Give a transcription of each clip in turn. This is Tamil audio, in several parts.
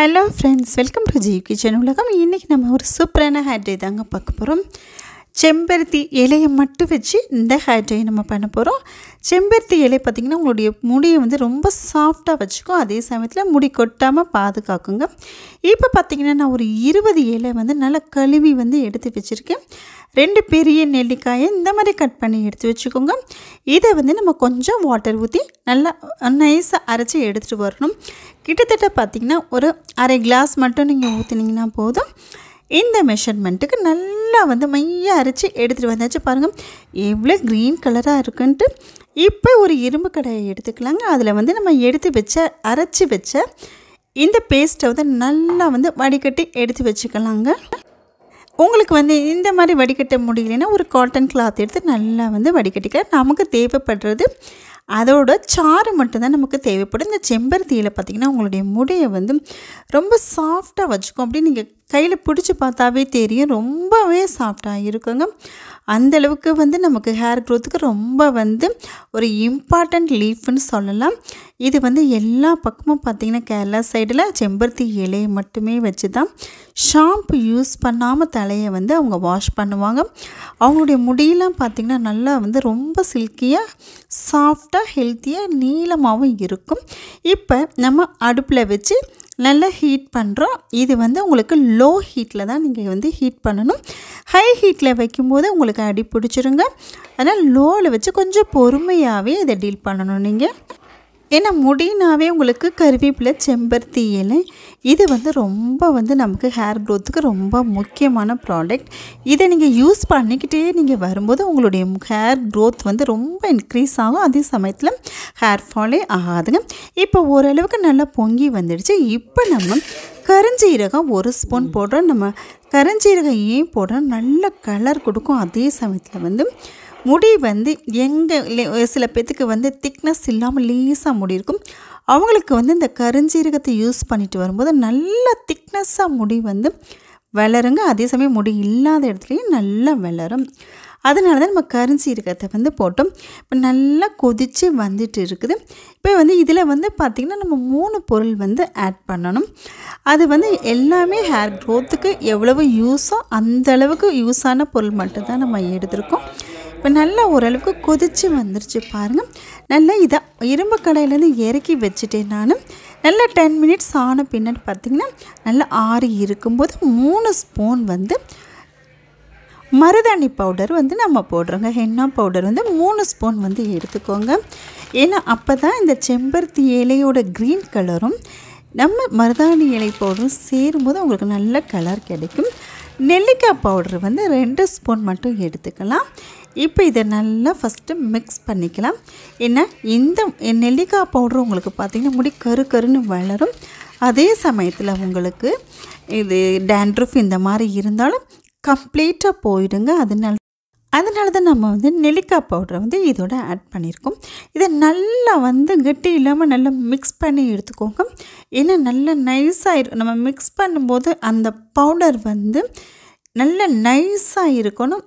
hello friends welcome to Jeev kitchen உலகம் இன்றைக்கி நம்ம ஒரு சூப்பரான ஹேர் டே தாங்க பார்க்க போகிறோம் செம்பருத்தி இலையை மட்டும் வச்சு இந்த ஹேர் நம்ம பண்ண போகிறோம் செம்பருத்தி இலை பார்த்திங்கன்னா உங்களுடைய முடியை வந்து ரொம்ப சாஃப்டாக வச்சுக்கும் அதே சமயத்தில் முடி கொட்டாமல் பாதுகாக்குங்க இப்போ பார்த்திங்கன்னா நான் ஒரு இருபது இலை வந்து நல்லா கழுவி வந்து எடுத்து வச்சுருக்கேன் ரெண்டு பெரிய நெல்லிக்காயை இந்த மாதிரி கட் பண்ணி எடுத்து வச்சுக்கோங்க இதை வந்து நம்ம கொஞ்சம் வாட்டர் ஊற்றி நல்லா நைஸாக அரைச்சி எடுத்துகிட்டு வரணும் கிட்டத்தட்ட பார்த்திங்கன்னா ஒரு அரை கிளாஸ் மட்டும் நீங்கள் ஊற்றினீங்கன்னா போதும் இந்த மெஷர்மெண்ட்டுக்கு நல்லா வந்து மையாக அரைச்சி எடுத்துகிட்டு வந்தாச்சு பாருங்கள் எவ்வளோ க்ரீன் கலராக இருக்குன்ட்டு இப்போ ஒரு இரும்பு கடையை எடுத்துக்கலாங்க அதில் வந்து நம்ம எடுத்து வச்ச அரைச்சி வச்ச இந்த பேஸ்ட்டை வந்து நல்லா வந்து வடிகட்டி எடுத்து வச்சுக்கலாங்க உங்களுக்கு வந்து இந்த மாதிரி வடிகட்ட முடியலன்னா ஒரு காட்டன் கிளாத் எடுத்து நல்லா வந்து வடிகட்டிக்க நமக்கு தேவைப்படுறது அதோட சாறு மட்டும்தான் நமக்கு தேவைப்படும் இந்த செம்பருத்தியில் பார்த்திங்கன்னா உங்களுடைய முடியை வந்து ரொம்ப சாஃப்டாக வச்சுக்கும் அப்படின்னு நீங்கள் கையில் பிடிச்சி பார்த்தாவே தெரியும் ரொம்பவே சாஃப்டாக இருக்குங்க அந்தளவுக்கு வந்து நமக்கு ஹேர் க்ரோத்துக்கு ரொம்ப வந்து ஒரு இம்பார்ட்டண்ட் லீஃப்னு சொல்லலாம் இது வந்து எல்லா பக்கமும் பார்த்திங்கன்னா கேரளா சைடில் செம்பருத்தி இலையை மட்டுமே வச்சு தான் ஷாம்பு யூஸ் பண்ணாமல் தலையை வந்து அவங்க வாஷ் பண்ணுவாங்க அவங்களுடைய முடியெல்லாம் பார்த்திங்கன்னா நல்லா வந்து ரொம்ப சில்கியாக சாஃப்டாக நல்லா ஹெல்த்தியாக நீளமாகவும் இருக்கும் இப்போ நம்ம அடுப்பில் வச்சு நல்லா ஹீட் பண்ணுறோம் இது வந்து உங்களுக்கு லோ ஹீட்டில் தான் நீங்கள் வந்து ஹீட் பண்ணணும் ஹை ஹீட்டில் வைக்கும்போது உங்களுக்கு அடி பிடிச்சிருங்க அதனால் லோவில் வச்சு கொஞ்சம் பொறுமையாகவே இதை டீல் பண்ணணும் நீங்கள் ஏன்னா முடினாவே உங்களுக்கு கருவேப்பிலை செம்பருத்தி இலை இது வந்து ரொம்ப வந்து நமக்கு ஹேர் க்ரோத்துக்கு ரொம்ப முக்கியமான ப்ராடக்ட் இதை நீங்கள் யூஸ் பண்ணிக்கிட்டே நீங்கள் வரும்போது உங்களுடைய ஹேர் க்ரோத் வந்து ரொம்ப இன்க்ரீஸ் ஆகும் அதே சமயத்தில் ஹேர் ஃபாலே ஆகாதுங்க இப்போ ஓரளவுக்கு நல்லா பொங்கி வந்துடுச்சு இப்போ நம்ம கருஞ்சீரகம் ஒரு ஸ்பூன் போடுறோம் நம்ம கருஞ்சீரகம் ஏன் போடுறோம் நல்ல கலர் கொடுக்கும் அதே சமயத்தில் வந்து முடி வந்து எங்கே சில பேத்துக்கு வந்து திக்னஸ் இல்லாமல் லீஸாக முடி இருக்கும் அவங்களுக்கு வந்து இந்த கருஞ்சீரகத்தை யூஸ் பண்ணிட்டு வரும்போது நல்ல திக்னஸ்ஸாக முடி வந்து வளருங்க அதே சமயம் முடி இல்லாத இடத்துலையும் நல்லா வளரும் அதனால தான் நம்ம கருஞ்சீரகத்தை வந்து போட்டோம் இப்போ நல்லா கொதித்து வந்துட்டு இருக்குது இப்போ வந்து இதில் வந்து பார்த்திங்கன்னா நம்ம மூணு பொருள் வந்து ஆட் பண்ணணும் அது வந்து எல்லாமே ஹேர் க்ரோத்துக்கு எவ்வளவு யூஸோ அந்தளவுக்கு யூஸான பொருள் மட்டும்தான் நம்ம எடுத்திருக்கோம் இப்போ நல்லா ஓரளவுக்கு கொதித்து வந்துருச்சு பாருங்கள் நல்லா இதை இரும்பு கடையிலேருந்து இறக்கி வச்சுட்டேன் நான் நல்லா டென் மினிட்ஸ் ஆன பின்னாடி பார்த்திங்கன்னா நல்லா ஆறி இருக்கும்போது மூணு ஸ்பூன் வந்து மருதாணி பவுடர் வந்து நம்ம போடுறோங்க ஹென்னா பவுடர் வந்து மூணு ஸ்பூன் வந்து எடுத்துக்கோங்க ஏன்னா அப்போ தான் இந்த செம்பருத்தி இலையோட க்ரீன் கலரும் நம்ம மருதாணி இலை பவுடரும் சேரும்போது உங்களுக்கு நல்ல கலர் கிடைக்கும் நெல்லிக்காய் பவுட்ரு வந்து ரெண்டு ஸ்பூன் மட்டும் எடுத்துக்கலாம் இப்போ இதை நல்லா ஃபஸ்ட்டு மிக்ஸ் பண்ணிக்கலாம் ஏன்னா இந்த நெல்லிக்காய் பவுட்ரு உங்களுக்கு பார்த்திங்கன்னா முடி கரு கருன்னு வளரும் அதே சமயத்தில் உங்களுக்கு இது டேண்ட்ரூஃப் இந்த மாதிரி இருந்தாலும் கம்ப்ளீட்டாக போயிடுங்க அதனால அதனால தான் நம்ம வந்து நெல்லிக்காய் பவுடரை வந்து இதோட ஆட் பண்ணியிருக்கோம் இதை நல்லா வந்து கெட்டி இல்லாமல் நல்லா மிக்ஸ் பண்ணி எடுத்துக்கோங்க ஏன்னா நல்லா நைஸாக நம்ம மிக்ஸ் பண்ணும்போது அந்த பவுடர் வந்து நல்ல நைஸாக இருக்கணும்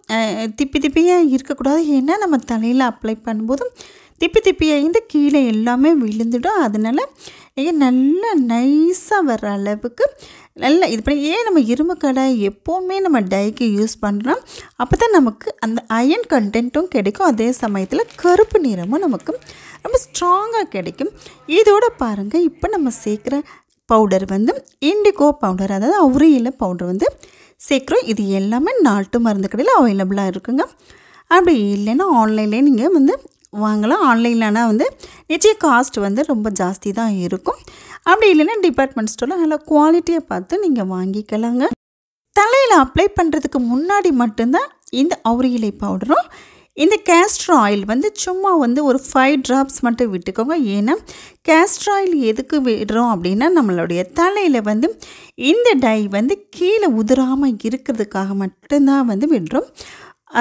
திப்பி திப்பியாக இருக்கக்கூடாது ஏன்னா நம்ம தலையில் அப்ளை பண்ணும்போது திப்பி திப்பியாக இருந்து கீழே எல்லாமே விழுந்துடும் அதனால் ஏன் நல்லா நைஸாக வர்ற அளவுக்கு நல்லா இது பண்ணி ஏன் நம்ம இரும்புக்கடை எப்போவுமே நம்ம டைக்கு யூஸ் பண்ணுறோம் அப்போ தான் நமக்கு அந்த அயன் கண்டென்ட்டும் கிடைக்கும் அதே சமயத்தில் கருப்பு நிறமும் நமக்கு ரொம்ப ஸ்ட்ராங்காக கிடைக்கும் இதோட பாருங்கள் இப்போ நம்ம சேர்க்குற பவுடர் வந்து இண்டிகோ பவுடர் அதாவது அவுரியில பவுடர் வந்து சேர்க்குறோம் இது எல்லாமே நாட்டு மருந்து கடையில் அவைலபிளாக இருக்குங்க அப்படி இல்லைன்னா ஆன்லைன்லேயே நீங்கள் வந்து வாங்கலாம் ஆன்லைன்லனா வந்து நிச்சய காஸ்ட் வந்து ரொம்ப ஜாஸ்தி தான் இருக்கும் அப்படி இல்லைன்னா டிபார்ட்மெண்ட் ஸ்டோரில் நல்லா குவாலிட்டியை பார்த்து நீங்கள் வாங்கிக்கலாங்க தலையில் அப்ளை பண்ணுறதுக்கு முன்னாடி மட்டும்தான் இந்த அவுரியலை பவுடரும் இந்த கேஸ்ட்ரா ஆயில் வந்து சும்மா வந்து ஒரு ஃபைவ் ட்ராப்ஸ் மட்டும் விட்டுக்கோங்க ஏன்னா கேஸ்ட்ரா ஆயில் எதுக்கு விடுறோம் அப்படின்னா நம்மளுடைய தலையில் வந்து இந்த டை வந்து கீழே உதிராமல் இருக்கிறதுக்காக மட்டும்தான் வந்து விடுறோம்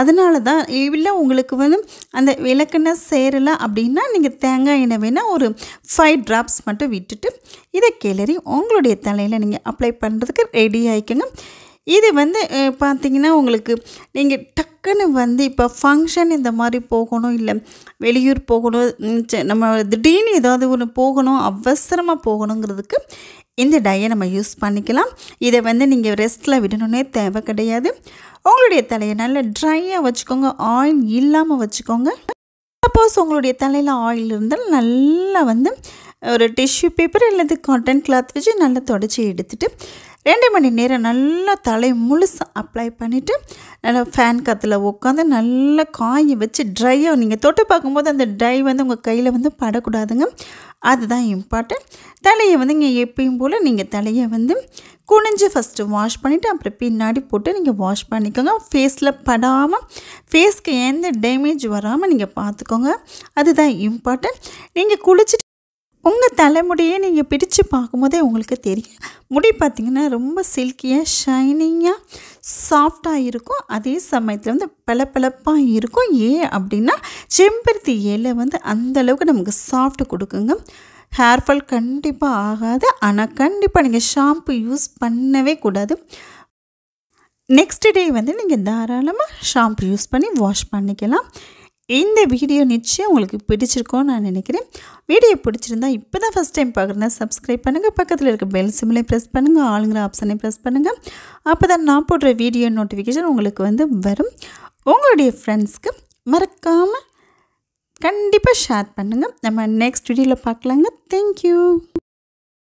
அதனால தான் இல்லை உங்களுக்கு வந்து அந்த விளக்கெண்ணெய் சேரலை அப்படின்னா நீங்கள் தேங்காய் எண்ணெய் வேணால் ஒரு ஃபைவ் ட்ராப்ஸ் மட்டும் விட்டுட்டு இதை கிளறி உங்களுடைய தலையில் நீங்கள் அப்ளை பண்ணுறதுக்கு ரெடி ஆகிக்கோங்க இது வந்து பார்த்திங்கன்னா உங்களுக்கு நீங்கள் டக்குன்னு வந்து இப்போ ஃபங்க்ஷன் இந்த மாதிரி போகணும் இல்லை வெளியூர் போகணும் நம்ம திடீர்னு ஏதாவது ஒன்று போகணும் அவசரமாக போகணுங்கிறதுக்கு இந்த டையை நம்ம யூஸ் பண்ணிக்கலாம் இதை வந்து நீங்கள் ரெஸ்ட்டில் விடணுன்னே தேவை கிடையாது உங்களுடைய தலையை நல்லா ட்ரையாக வச்சுக்கோங்க ஆயில் இல்லாமல் வச்சுக்கோங்க சப்போஸ் உங்களுடைய தலையில் ஆயில் இருந்தால் நல்லா வந்து ஒரு டிஷ்யூ பேப்பர் அல்லது காட்டன் கிளாத் வச்சு நல்லா தொடச்சி எடுத்துகிட்டு ரெண்டு மணி நேரம் நல்லா தலை முழுசாக அப்ளை பண்ணிவிட்டு நல்லா ஃபேன் காற்றுல உட்காந்து நல்லா காய வச்சு ட்ரையாக நீங்கள் தொட்டு பார்க்கும்போது அந்த ட்ரை வந்து உங்கள் கையில் வந்து படக்கூடாதுங்க அதுதான் இம்பார்ட்டன்ட் தலையை வந்து இங்கே எப்பயும் போல் நீங்கள் தலையை வந்து குனிஞ்சு ஃபஸ்ட்டு வாஷ் பண்ணிவிட்டு அப்புறம் பின்னாடி போட்டு நீங்கள் வாஷ் பண்ணிக்கோங்க ஃபேஸில் படாமல் ஃபேஸ்க்கு எந்த டேமேஜ் வராமல் நீங்கள் பார்த்துக்கோங்க அதுதான் இம்பார்ட்டன்ட் நீங்கள் குளிச்சுட்டு உங்கள் தலைமுடியை நீங்கள் பிரித்து பார்க்கும்போதே உங்களுக்கு தெரியும் முடி பார்த்திங்கன்னா ரொம்ப சில்கியாக ஷைனிங்காக சாஃப்டாக இருக்கும் அதே சமயத்தில் வந்து பளபளப்பாக இருக்கும் ஏன் அப்படின்னா செம்பருத்தி இலை வந்து அந்தளவுக்கு நமக்கு சாஃப்ட் கொடுக்குங்க ஹேர் ஃபால் கண்டிப்பாக ஆகாது ஆனால் கண்டிப்பாக நீங்கள் ஷாம்பு யூஸ் பண்ணவே கூடாது நெக்ஸ்ட் டே வந்து நீங்கள் தாராளமாக ஷாம்பு யூஸ் பண்ணி வாஷ் பண்ணிக்கலாம் இந்த வீடியோ நிச்சயம் உங்களுக்கு பிடிச்சிருக்கோன்னு நான் நினைக்கிறேன் வீடியோ பிடிச்சிருந்தா இப்போ தான் ஃபஸ்ட் டைம் பார்க்குறேன்னா சப்ஸ்கிரைப் பண்ணுங்கள் பக்கத்தில் இருக்க பெல் சிம்மிலே ப்ரெஸ் பண்ணுங்கள் ஆளுங்கிற ஆப்ஷனை ப்ரெஸ் பண்ணுங்கள் அப்போ தான் நான் போடுற வீடியோ நோட்டிஃபிகேஷன் உங்களுக்கு வந்து வரும் உங்களுடைய ஃப்ரெண்ட்ஸ்க்கு மறக்காமல் கண்டிப்பாக ஷேர் பண்ணுங்கள் நம்ம நெக்ஸ்ட் வீடியோவில் பார்க்கலாங்க தேங்க்யூ